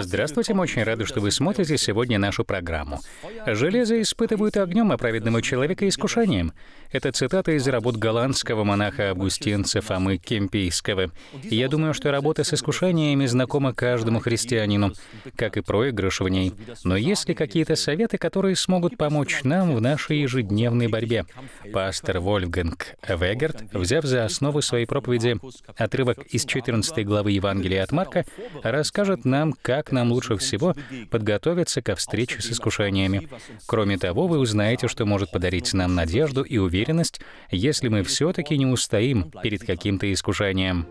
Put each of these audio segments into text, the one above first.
Здравствуйте, мы очень рады, что вы смотрите сегодня нашу программу. «Железо испытывают огнем, а праведному человека — искушением». Это цитата из работ голландского монаха-августинца Фомы Кемпийского. я думаю, что работа с искушениями знакома каждому христианину, как и проигрыш в ней. Но есть ли какие-то советы, которые смогут помочь нам в нашей ежедневной борьбе? Пастор Вольфганг Вегард, взяв за основу своей проповеди отрывок из 14 главы Евангелия от Марка, расскажет нам, как как нам лучше всего подготовиться ко встрече с искушениями. Кроме того, вы узнаете, что может подарить нам надежду и уверенность, если мы все-таки не устоим перед каким-то искушением.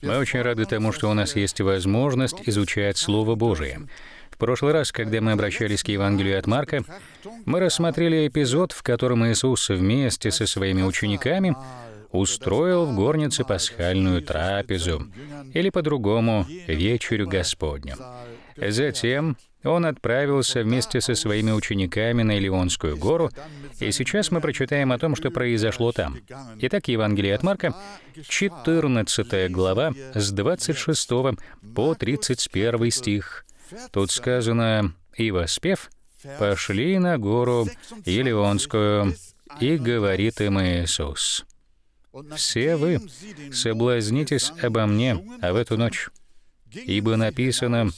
Мы очень рады тому, что у нас есть возможность изучать Слово Божие. В прошлый раз, когда мы обращались к Евангелию от Марка, мы рассмотрели эпизод, в котором Иисус вместе со своими учениками устроил в горнице пасхальную трапезу, или по-другому вечерю Господню. Затем он отправился вместе со своими учениками на Илионскую гору, и сейчас мы прочитаем о том, что произошло там. Итак, Евангелие от Марка, 14 глава, с 26 по 31 стих. Тут сказано «И воспев, пошли на гору Елеонскую, и говорит им Иисус». Все вы соблазнитесь обо мне, а в эту ночь. Ибо написано,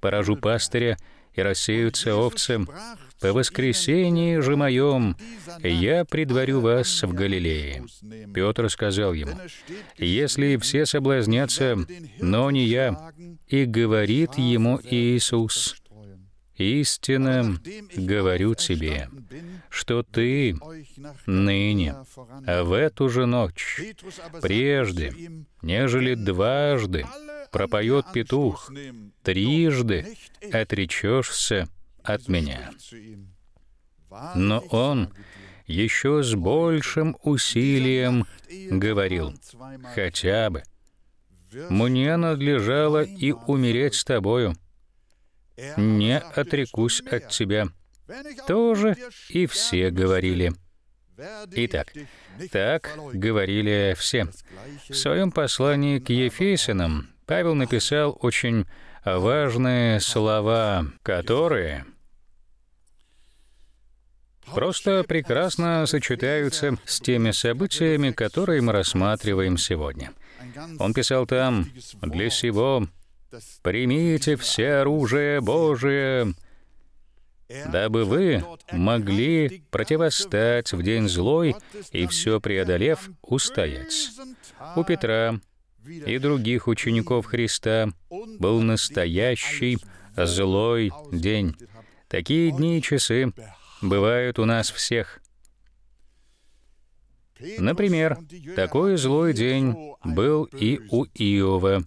поражу пастыря, и рассеются овцы. По воскресении же моем я предварю вас в Галилее». Петр сказал ему, «Если все соблазнятся, но не я». И говорит ему Иисус, Истинно говорю тебе, что ты ныне, в эту же ночь, прежде, нежели дважды пропоет петух, трижды отречешься от меня. Но он еще с большим усилием говорил, хотя бы, «Мне надлежало и умереть с тобою, не отрекусь от тебя». Тоже и все говорили. Итак, так говорили все. В своем послании к Ефесянам Павел написал очень важные слова, которые просто прекрасно сочетаются с теми событиями, которые мы рассматриваем сегодня. Он писал там «Для сего «Примите все оружие Божие, дабы вы могли противостать в день злой и все преодолев устоять». У Петра и других учеников Христа был настоящий злой день. Такие дни и часы бывают у нас всех. Например, такой злой день был и у Иова.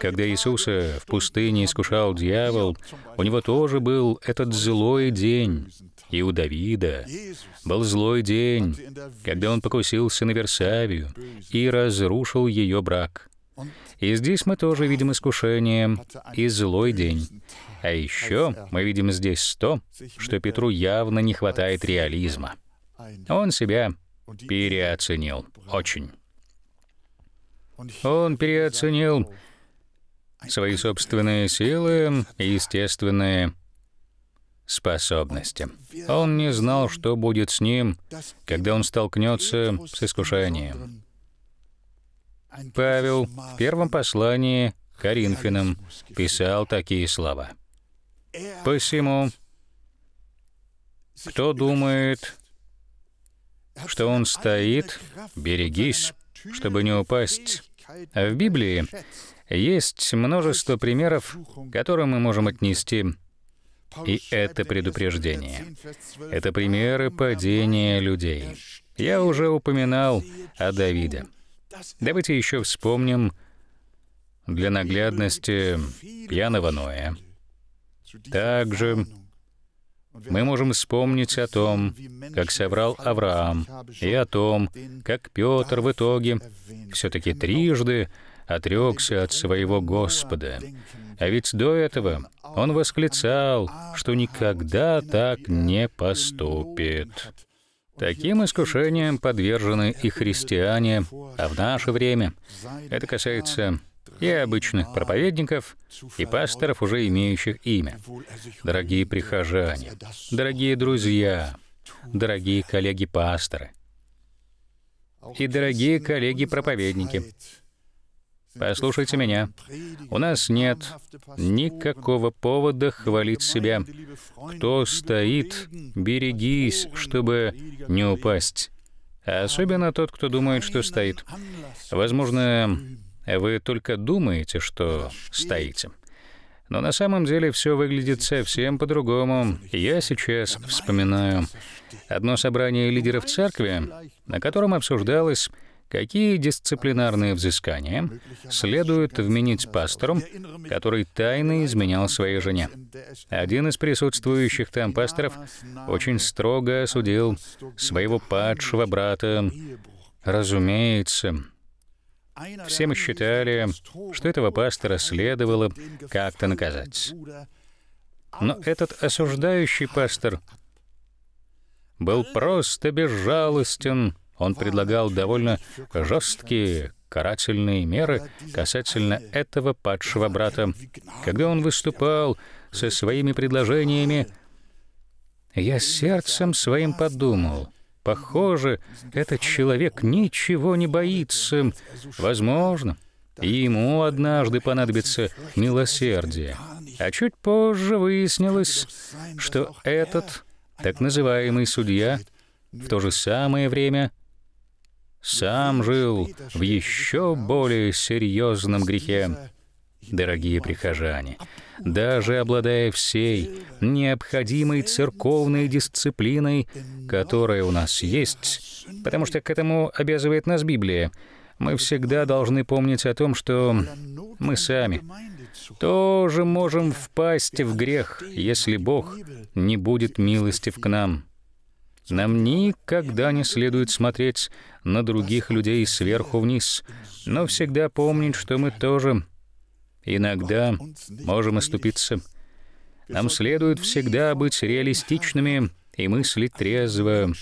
Когда Иисуса в пустыне искушал дьявол, у него тоже был этот злой день. И у Давида был злой день, когда он покусился на Версавию и разрушил ее брак. И здесь мы тоже видим искушение и злой день. А еще мы видим здесь то, что Петру явно не хватает реализма. Он себя переоценил очень. Он переоценил свои собственные силы и естественные способности. Он не знал, что будет с ним, когда он столкнется с искушением. Павел в первом послании к Коринфянам писал такие слова. «Посему, кто думает, что он стоит, берегись, чтобы не упасть». А в Библии есть множество примеров, которые мы можем отнести и это предупреждение. Это примеры падения людей. Я уже упоминал о Давиде. Давайте еще вспомним для наглядности пьяного Ноя. Также мы можем вспомнить о том, как соврал Авраам, и о том, как Петр в итоге все-таки трижды отрекся от своего Господа. А ведь до этого он восклицал, что никогда так не поступит. Таким искушением подвержены и христиане, а в наше время это касается и обычных проповедников, и пасторов, уже имеющих имя. Дорогие прихожане, дорогие друзья, дорогие коллеги-пасторы и дорогие коллеги-проповедники, Послушайте меня. У нас нет никакого повода хвалить себя. Кто стоит, берегись, чтобы не упасть. Особенно тот, кто думает, что стоит. Возможно, вы только думаете, что стоите. Но на самом деле все выглядит совсем по-другому. Я сейчас вспоминаю одно собрание лидеров церкви, на котором обсуждалось, Какие дисциплинарные взыскания следует вменить пастору, который тайно изменял своей жене? Один из присутствующих там пасторов очень строго осудил своего падшего брата. Разумеется, все мы считали, что этого пастора следовало как-то наказать. Но этот осуждающий пастор был просто безжалостен, он предлагал довольно жесткие карательные меры касательно этого падшего брата. Когда он выступал со своими предложениями, я сердцем своим подумал, похоже, этот человек ничего не боится. Возможно, ему однажды понадобится милосердие. А чуть позже выяснилось, что этот так называемый судья в то же самое время — сам жил в еще более серьезном грехе. Дорогие прихожане, даже обладая всей необходимой церковной дисциплиной, которая у нас есть, потому что к этому обязывает нас Библия, мы всегда должны помнить о том, что мы сами тоже можем впасть в грех, если Бог не будет милостив к нам. Нам никогда не следует смотреть на других людей сверху вниз, но всегда помнить, что мы тоже иногда можем оступиться. Нам следует всегда быть реалистичными и мыслить трезво,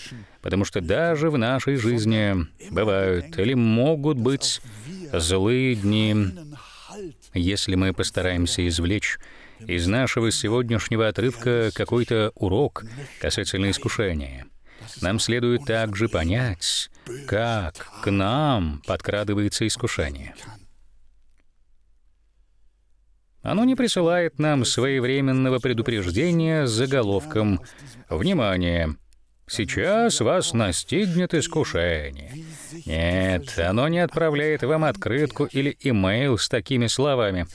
потому что даже в нашей жизни бывают или могут быть злые дни, если мы постараемся извлечь из нашего сегодняшнего отрывка какой-то урок касательно искушения. Нам следует также понять, как к нам подкрадывается искушение. Оно не присылает нам своевременного предупреждения с заголовком «Внимание! Сейчас вас настигнет искушение». Нет, оно не отправляет вам открытку или имейл с такими словами.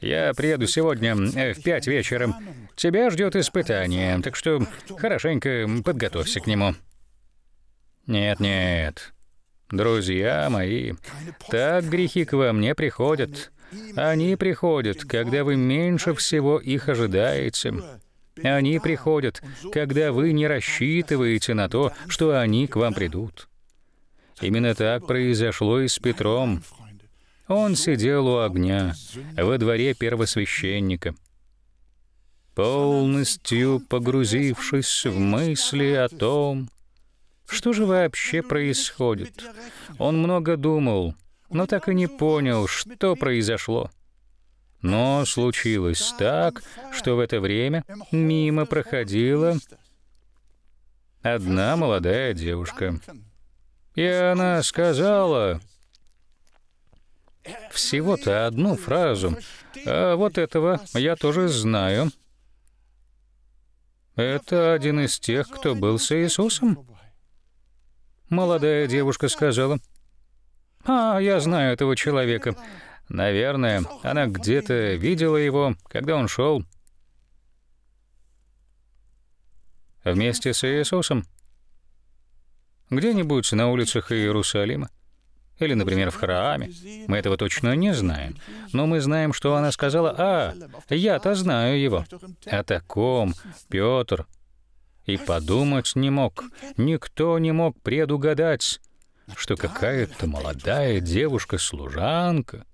«Я приеду сегодня в пять вечера. Тебя ждет испытание, так что хорошенько подготовься к нему». Нет-нет, друзья мои, так грехи к вам не приходят. Они приходят, когда вы меньше всего их ожидаете. Они приходят, когда вы не рассчитываете на то, что они к вам придут. Именно так произошло и с Петром. Он сидел у огня, во дворе первосвященника, полностью погрузившись в мысли о том, что же вообще происходит? Он много думал, но так и не понял, что произошло. Но случилось так, что в это время мимо проходила одна молодая девушка. И она сказала всего-то одну фразу. А вот этого я тоже знаю. Это один из тех, кто был с Иисусом. Молодая девушка сказала. «А, я знаю этого человека. Наверное, она где-то видела его, когда он шел. Вместе с Иисусом. Где-нибудь на улицах Иерусалима. Или, например, в храме. Мы этого точно не знаем. Но мы знаем, что она сказала, «А, я-то знаю его». О таком Петр и подумать не мог, никто не мог предугадать, что какая-то молодая девушка-служанка,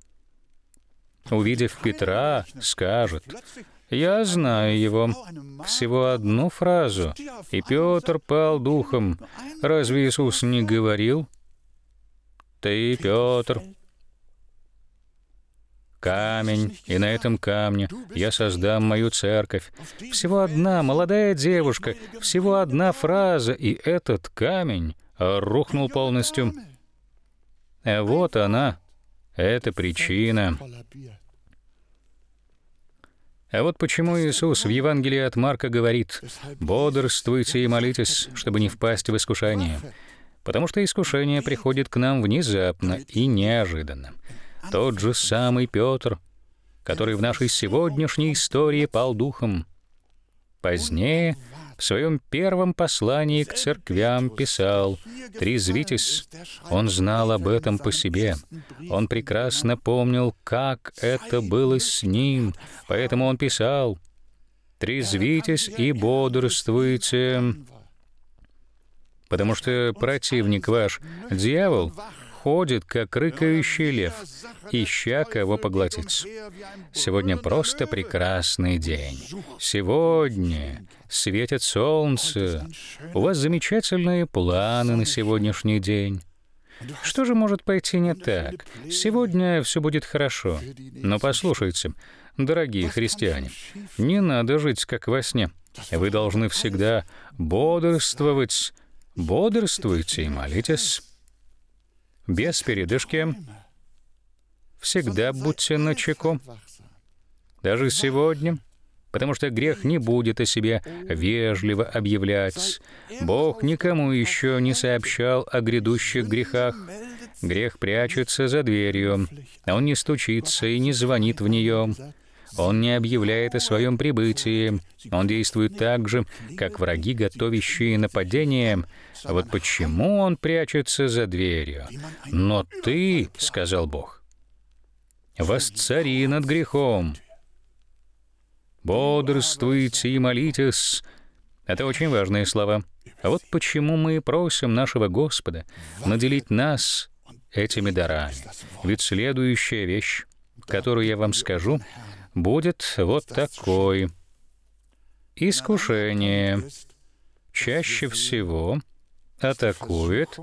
увидев Петра, скажет, «Я знаю его». Всего одну фразу, и Петр пал духом. Разве Иисус не говорил? «Ты, Петр, камень, и на этом камне я создам мою церковь. Всего одна молодая девушка, всего одна фраза, и этот камень рухнул полностью. А вот она, это причина. А вот почему Иисус в Евангелии от Марка говорит «Бодрствуйте и молитесь, чтобы не впасть в искушение». Потому что искушение приходит к нам внезапно и неожиданно. Тот же самый Петр, который в нашей сегодняшней истории пал духом. Позднее в своем первом послании к церквям писал «Трезвитесь». Он знал об этом по себе. Он прекрасно помнил, как это было с ним, поэтому он писал «Трезвитесь и бодрствуйте» потому что противник ваш, дьявол, ходит, как рыкающий лев, ища кого поглотить. Сегодня просто прекрасный день. Сегодня светит солнце. У вас замечательные планы на сегодняшний день. Что же может пойти не так? Сегодня все будет хорошо. Но послушайте, дорогие христиане, не надо жить как во сне. Вы должны всегда бодрствовать. Бодрствуйте и молитесь без передышки. Всегда будьте начеку, даже сегодня, потому что грех не будет о себе вежливо объявлять. Бог никому еще не сообщал о грядущих грехах. Грех прячется за дверью, а он не стучится и не звонит в нее. Он не объявляет о своем прибытии. Он действует так же, как враги, готовящие нападение. А вот почему он прячется за дверью. Но ты, — сказал Бог, — восцари над грехом. Бодрствуйте и молитесь. Это очень важные слова. А вот почему мы просим нашего Господа наделить нас этими дарами. Ведь следующая вещь, которую я вам скажу, будет вот такой. Искушение чаще всего атакует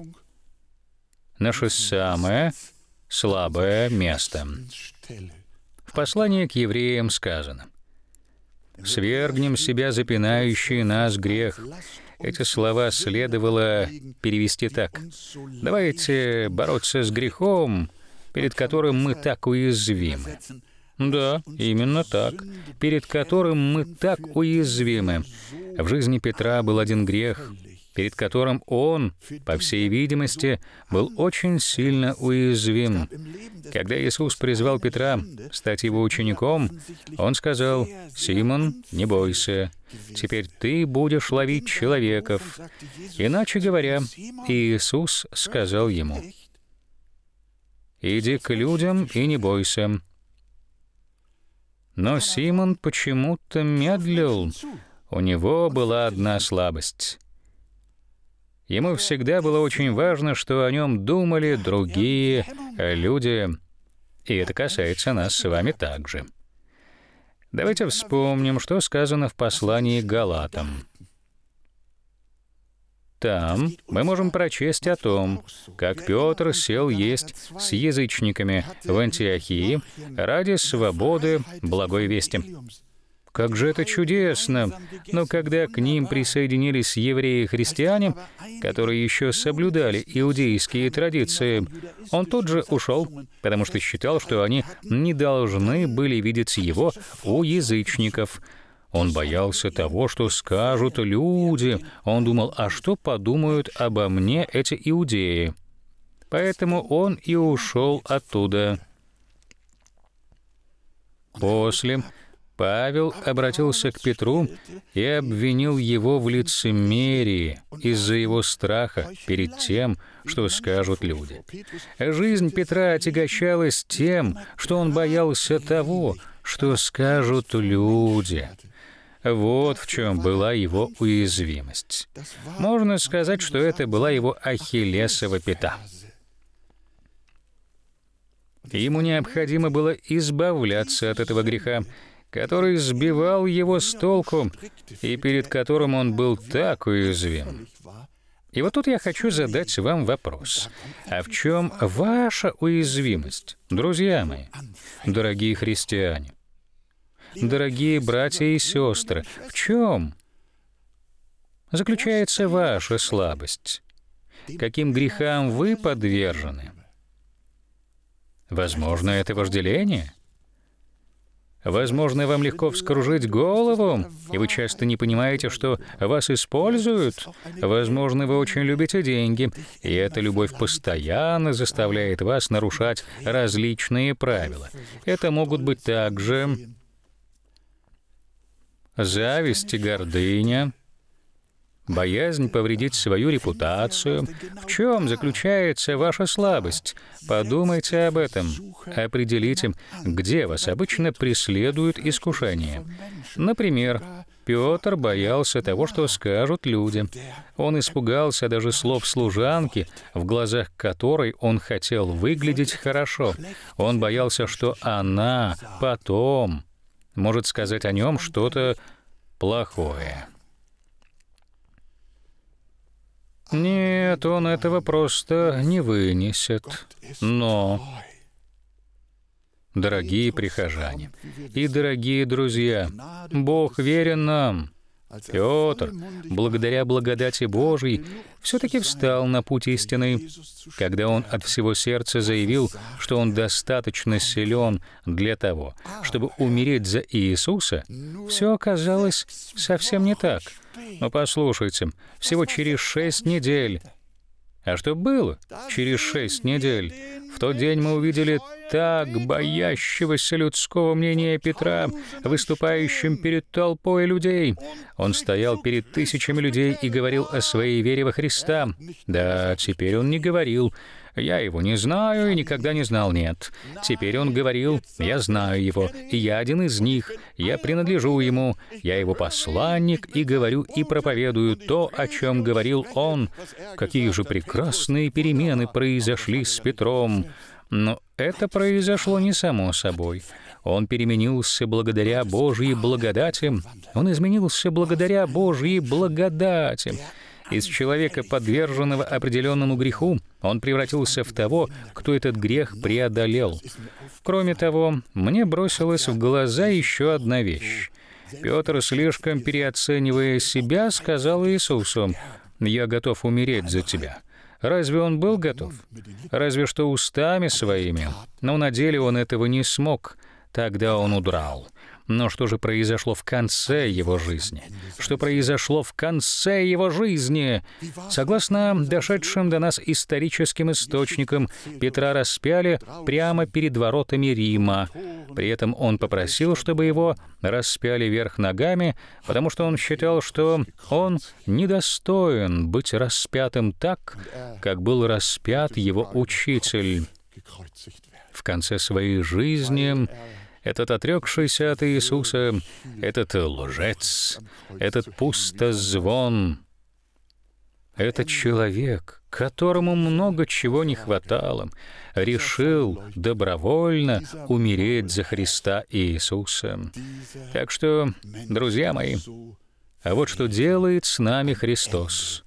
наше самое слабое место. В послании к евреям сказано, «Свергнем себя запинающий нас грех». Эти слова следовало перевести так. «Давайте бороться с грехом, перед которым мы так уязвимы». Да, именно так, перед которым мы так уязвимы. В жизни Петра был один грех, перед которым он, по всей видимости, был очень сильно уязвим. Когда Иисус призвал Петра стать его учеником, он сказал, «Симон, не бойся, теперь ты будешь ловить человеков». Иначе говоря, Иисус сказал ему, «Иди к людям и не бойся». Но Симон почему-то медлил. У него была одна слабость. Ему всегда было очень важно, что о нем думали другие люди, и это касается нас с вами также. Давайте вспомним, что сказано в послании Галатам. Там мы можем прочесть о том, как Петр сел есть с язычниками в Антиохии ради свободы благой вести. Как же это чудесно! Но когда к ним присоединились евреи и христиане, которые еще соблюдали иудейские традиции, он тут же ушел, потому что считал, что они не должны были видеть его у язычников — он боялся того, что скажут люди. Он думал, а что подумают обо мне эти иудеи? Поэтому он и ушел оттуда. После Павел обратился к Петру и обвинил его в лицемерии из-за его страха перед тем, что скажут люди. Жизнь Петра отягощалась тем, что он боялся того, что скажут люди. Вот в чем была его уязвимость. Можно сказать, что это была его ахиллесова пята. Ему необходимо было избавляться от этого греха, который сбивал его с толку и перед которым он был так уязвим. И вот тут я хочу задать вам вопрос. А в чем ваша уязвимость, друзья мои, дорогие христиане? дорогие братья и сестры, в чем заключается ваша слабость? Каким грехам вы подвержены? Возможно, это вожделение? Возможно, вам легко вскружить голову, и вы часто не понимаете, что вас используют. Возможно, вы очень любите деньги, и эта любовь постоянно заставляет вас нарушать различные правила. Это могут быть также зависть и гордыня, боязнь повредить свою репутацию. В чем заключается ваша слабость? Подумайте об этом. Определите, где вас обычно преследуют искушения. Например, Петр боялся того, что скажут люди. Он испугался даже слов служанки, в глазах которой он хотел выглядеть хорошо. Он боялся, что она потом может сказать о нем что-то плохое. Нет, он этого просто не вынесет. Но, дорогие прихожане и дорогие друзья, Бог верен нам. Петр, благодаря благодати Божией, все-таки встал на путь истины, когда он от всего сердца заявил, что он достаточно силен для того, чтобы умереть за Иисуса, все оказалось совсем не так. Но послушайте, всего через шесть недель а что было? Через шесть недель. В тот день мы увидели так боящегося людского мнения Петра, выступающим перед толпой людей. Он стоял перед тысячами людей и говорил о своей вере во Христа. Да, теперь он не говорил я его не знаю и никогда не знал, нет. Теперь он говорил, я знаю его, и я один из них, я принадлежу ему, я его посланник и говорю и проповедую то, о чем говорил он. Какие же прекрасные перемены произошли с Петром. Но это произошло не само собой. Он переменился благодаря Божьей благодати. Он изменился благодаря Божьей благодати. Из человека, подверженного определенному греху, он превратился в того, кто этот грех преодолел. Кроме того, мне бросилась в глаза еще одна вещь. Петр, слишком переоценивая себя, сказал Иисусу, «Я готов умереть за тебя». Разве он был готов? Разве что устами своими. Но на деле он этого не смог. Тогда он удрал. Но что же произошло в конце его жизни? Что произошло в конце его жизни? Согласно дошедшим до нас историческим источникам, Петра распяли прямо перед воротами Рима. При этом он попросил, чтобы его распяли вверх ногами, потому что он считал, что он недостоин быть распятым так, как был распят его учитель. В конце своей жизни этот отрекшийся от Иисуса, этот лжец, этот пустозвон, этот человек, которому много чего не хватало, решил добровольно умереть за Христа Иисуса. Так что, друзья мои, а вот что делает с нами Христос.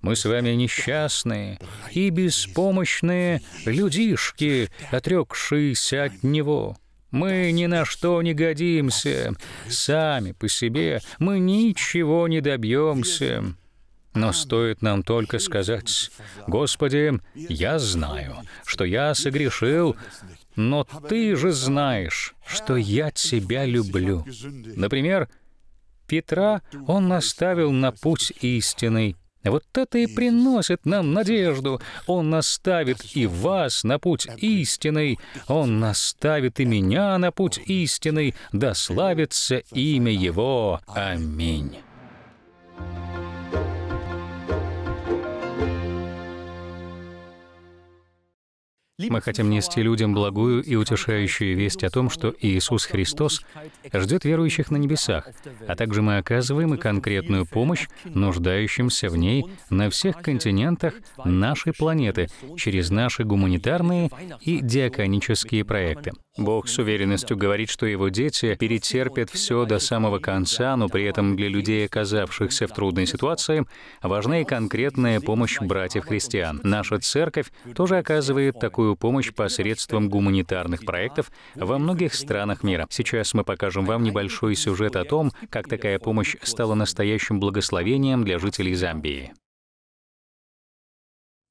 Мы с вами несчастные и беспомощные людишки, отрекшиеся от Него. Мы ни на что не годимся. Сами по себе мы ничего не добьемся. Но стоит нам только сказать, «Господи, я знаю, что я согрешил, но Ты же знаешь, что я Тебя люблю». Например, Петра он наставил на путь истинный, вот это и приносит нам надежду. Он наставит и вас на путь истинный, Он наставит и меня на путь истинный, да славится имя Его. Аминь. Мы хотим нести людям благую и утешающую весть о том, что Иисус Христос ждет верующих на небесах, а также мы оказываем и конкретную помощь нуждающимся в ней на всех континентах нашей планеты через наши гуманитарные и диаконические проекты. Бог с уверенностью говорит, что его дети перетерпят все до самого конца, но при этом для людей, оказавшихся в трудной ситуации, важна и конкретная помощь братьев-христиан. Наша церковь тоже оказывает такую помощь посредством гуманитарных проектов во многих странах мира. Сейчас мы покажем вам небольшой сюжет о том, как такая помощь стала настоящим благословением для жителей Замбии.